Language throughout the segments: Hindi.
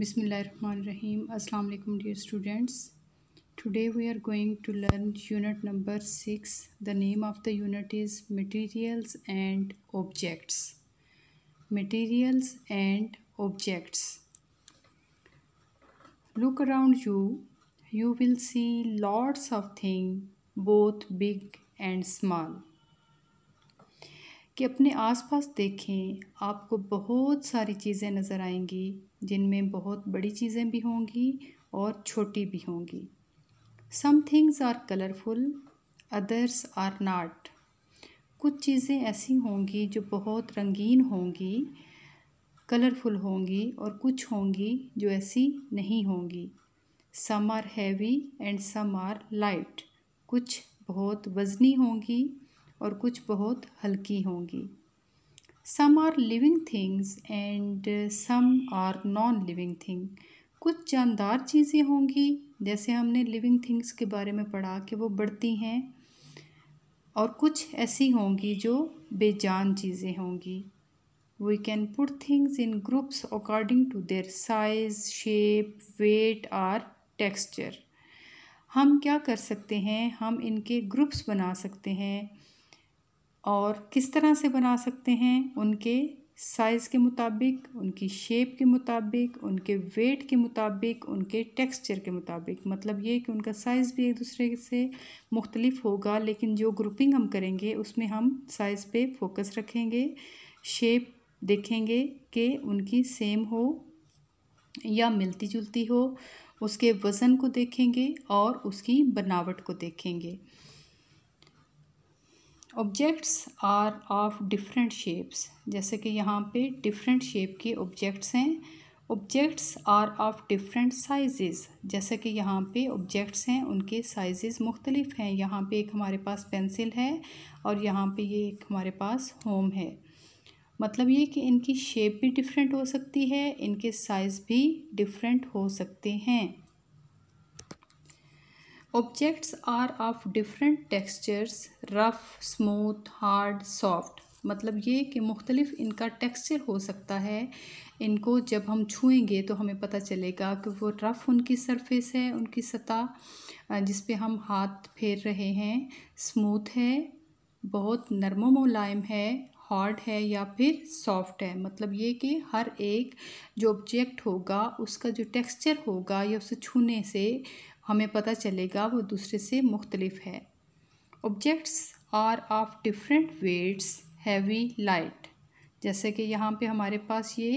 Bismillahirrahmanirrahim. Assalamu alaikum dear students. Today we are going to learn unit number 6. The name of the unit is Materials and Objects. Materials and Objects. Look around you. You will see lots of things both big and small. कि अपने आसपास देखें आपको बहुत सारी चीज़ें नज़र आएंगी जिनमें बहुत बड़ी चीज़ें भी होंगी और छोटी भी होंगी some things are colourful others are not कुछ चीज़ें ऐसी होंगी जो बहुत रंगीन होंगी कलरफुल होंगी और कुछ होंगी जो ऐसी नहीं होंगी some are heavy and some are light कुछ बहुत वज़नी होंगी और कुछ बहुत हल्की होंगी some are living things and some are non living thing कुछ जानदार चीज़ें होंगी जैसे हमने लिविंग थिंग्स के बारे में पढ़ा कि वो बढ़ती हैं और कुछ ऐसी होंगी जो बेजान चीज़ें होंगी we can put things in groups according to their size shape weight or texture हम क्या कर सकते हैं हम इनके ग्रुप्स बना सकते हैं और किस तरह से बना सकते हैं उनके साइज़ के मुताबिक उनकी शेप के मुताबिक उनके वेट के मुताबिक उनके टेक्सचर के मुताबिक मतलब ये कि उनका साइज़ भी एक दूसरे से मुख्तलिफ होगा लेकिन जो ग्रुपिंग हम करेंगे उसमें हम साइज़ पे फोकस रखेंगे शेप देखेंगे कि उनकी सेम हो या मिलती जुलती हो उसके वज़न को देखेंगे और उसकी बनावट को देखेंगे objects are of different shapes जैसे कि यहाँ पे डिफरेंट शेप के ऑब्जेक्ट्स हैं objects are of different sizes जैसे कि यहाँ पे ऑब्जेक्ट्स हैं उनके साइजेस मुख्तलिफ हैं यहाँ पे एक हमारे पास पेंसिल है और यहाँ पे ये एक हमारे पास होम है मतलब ये कि इनकी शेप भी डिफरेंट हो सकती है इनके साइज़ भी डिफरेंट हो सकते हैं objects are of different textures rough smooth hard soft मतलब ये कि मुख्तलिफ इनका टेक्सचर हो सकता है इनको जब हम छुएंगे तो हमें पता चलेगा कि वो रफ़ उनकी सरफेस है उनकी सतह जिस पे हम हाथ फेर रहे हैं स्मूथ है बहुत नरम मुलायम है हार्ड है या फिर सॉफ्ट है मतलब ये कि हर एक जो ऑब्जेक्ट होगा उसका जो टेक्सचर होगा या उसे छूने से हमें पता चलेगा वो दूसरे से मुख्तलिफ है objects are of different weights heavy light जैसे कि यहाँ पे हमारे पास ये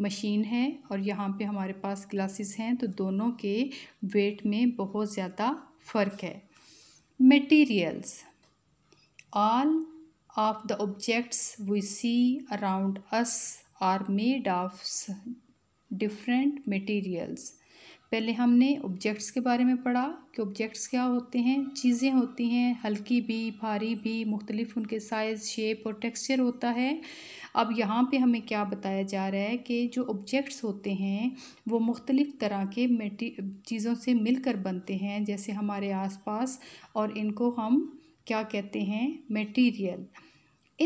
मशीन है और यहाँ पे हमारे पास ग्लासेस हैं तो दोनों के वेट में बहुत ज़्यादा फ़र्क है materials all of the objects we see around us are made of different materials पहले हमने ऑब्जेक्ट्स के बारे में पढ़ा कि ऑब्जेक्ट्स क्या होते हैं चीज़ें होती हैं हल्की भी भारी भी मुख्तलिफ उनके साइज़ शेप और टेक्सचर होता है अब यहाँ पे हमें क्या बताया जा रहा है कि जो ऑब्जेक्ट्स होते हैं वो मुख्तलिफ़ तरह के मेटी चीज़ों से मिलकर बनते हैं जैसे हमारे आसपास और इनको हम क्या कहते हैं material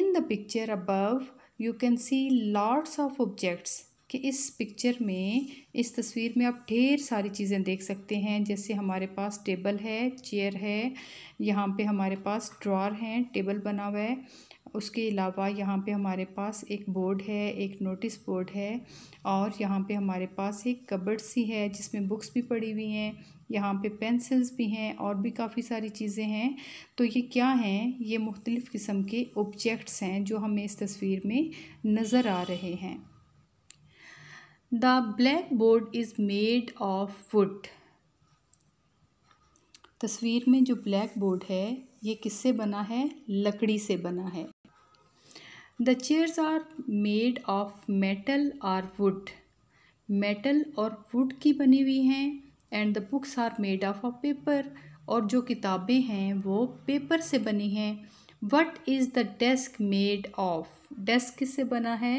in the picture above you can see lots of objects कि इस पिक्चर में इस तस्वीर में आप ढेर सारी चीज़ें देख सकते हैं जैसे हमारे पास टेबल है चेयर है यहाँ पे हमारे पास ड्रॉर हैं टेबल बना हुआ है उसके अलावा यहाँ पे हमारे पास एक बोर्ड है एक नोटिस बोर्ड है और यहाँ पे हमारे पास एक कबर्ड सी है जिसमें बुक्स भी पड़ी हुई हैं यहाँ पे पेंसिल्स भी हैं और भी काफ़ी सारी चीज़ें हैं तो ये क्या हैं ये मुख्तलिफ़ किस्म के ऑब्जेक्ट्स हैं जो हमें इस तस्वीर में नज़र आ रहे हैं the blackboard is made of wood तस्वीर में जो ब्लैक बोर्ड है ये किससे बना है लकड़ी से बना है the chairs are made of metal or wood metal और वुड की बनी हुई हैं and the books are made of of paper और जो किताबें हैं वो पेपर से बनी हैं what is the desk made of desk किससे बना है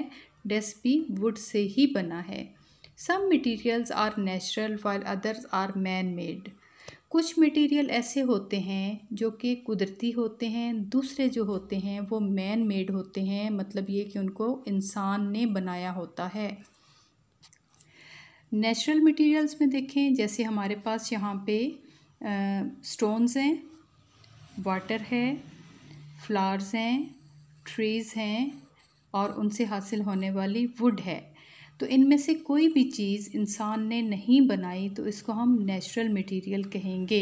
डेस्क भी वुड से ही बना है some materials are natural while others are man made कुछ मटेरियल ऐसे होते हैं जो कि कुदरती होते हैं दूसरे जो होते हैं वो मैन मेड होते हैं मतलब ये कि उनको इंसान ने बनाया होता है नेचुरल मटेरियल्स में देखें जैसे हमारे पास यहाँ पे स्टोन्स हैं वाटर है फ्लावर्स हैं ट्रीज़ हैं और उनसे हासिल होने वाली वुड है तो इनमें से कोई भी चीज़ इंसान ने नहीं बनाई तो इसको हम नेचुरल मटेरियल कहेंगे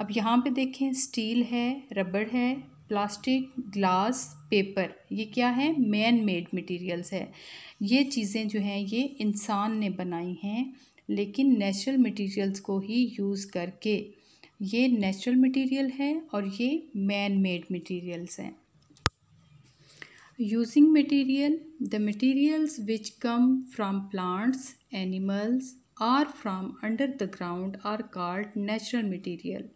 अब यहाँ पे देखें स्टील है रबड़ है प्लास्टिक ग्लास पेपर ये क्या है मैन मेड मटेरियल्स है ये चीज़ें जो हैं ये इंसान ने बनाई हैं लेकिन नेचुरल मटेरियल्स को ही यूज़ करके ये नेचुरल मटेरियल है और ये मैन मेड मटेरियल्स हैं using material the materials which come from plants animals or from under the ground are called natural material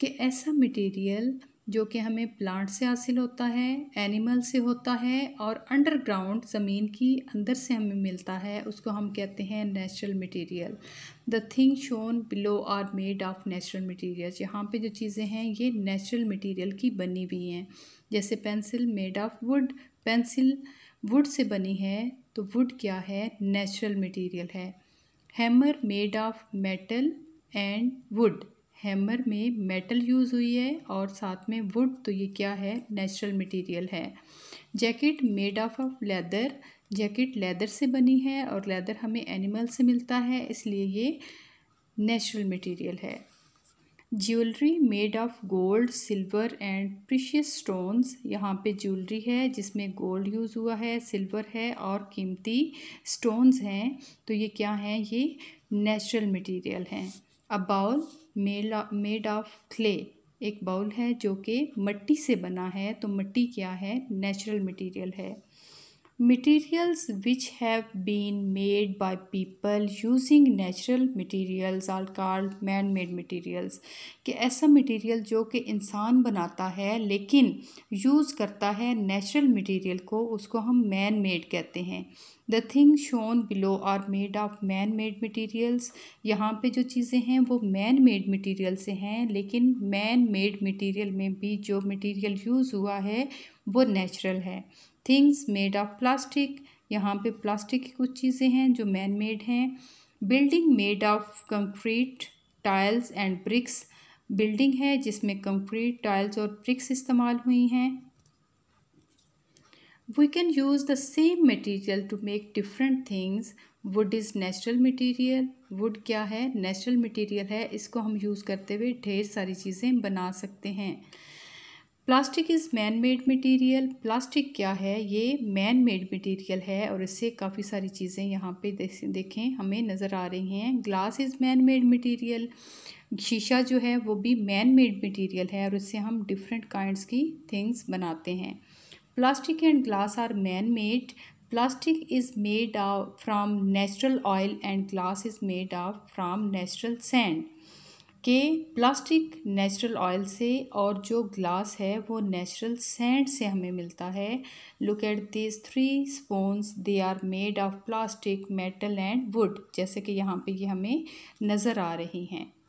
कि ऐसा material जो कि हमें प्लांट से हासिल होता है एनिमल से होता है और अंडरग्राउंड ज़मीन की अंदर से हमें मिलता है उसको हम कहते हैं natural material the thing shown below are made of natural material यहाँ पे जो चीज़ें हैं ये नेचुरल मटेरियल की बनी हुई हैं जैसे pencil made of wood pencil wood से बनी है तो वुड क्या है नेचुरल मटेरियल है hammer made of metal and wood hammer में मेटल यूज़ हुई है और साथ में वुड तो ये क्या है नेचुरल मटेरियल है jacket made of of leather jacket leather से बनी है और लेदर हमें एनिमल से मिलता है इसलिए ये नेचुरल मटेरियल है jewellery made of gold silver and precious stones यहाँ पे ज्वेलरी है जिसमें गोल्ड यूज़ हुआ है सिल्वर है और कीमती स्टोन्स हैं तो ये क्या हैं ये नेचुरल मटेरियल हैं a bowl made of clay एक बाउल है जो कि मट्टी से बना है तो मट्टी क्या है नेचुरल मटेरियल है Materials which have been made by people using natural materials are called man-made materials कि ऐसा material जो कि इंसान बनाता है लेकिन use करता है natural material को उसको हम man-made कहते हैं the things shown below are made of man-made materials यहाँ पे जो चीज़ें हैं वो man-made material से हैं लेकिन man-made material में भी जो material use हुआ है वो natural है थिंग्स मेड ऑफ प्लास्टिक यहाँ पे प्लास्टिक की कुछ चीज़ें हैं जो मैन मेड हैं building made of concrete tiles and bricks building है जिसमें कंक्रीट टाइल्स और ब्रिक्स इस्तेमाल हुई हैं we can use the same material to make different things wood is natural material wood क्या है नेचुरल मटीरियल है इसको हम यूज़ करते हुए ढेर सारी चीज़ें बना सकते हैं plastic is man made material plastic क्या है ये मैन मेड मटीरियल है और इससे काफ़ी सारी चीज़ें यहाँ पे देखें हमें नज़र आ रही हैं glass is man made material शीशा जो है वो भी मैन मेड मटीरियल है और इससे हम डिफरेंट काइंड्स की थिंग्स बनाते हैं plastic and glass are man made plastic is made from natural oil and glass is made of from natural sand कि प्लास्टिक नेचुरल ऑयल से और जो ग्लास है वो नेचुरल सैंड से हमें मिलता है look at this three spoons they are made of plastic metal and wood जैसे कि यहाँ पे ये यह हमें नज़र आ रही हैं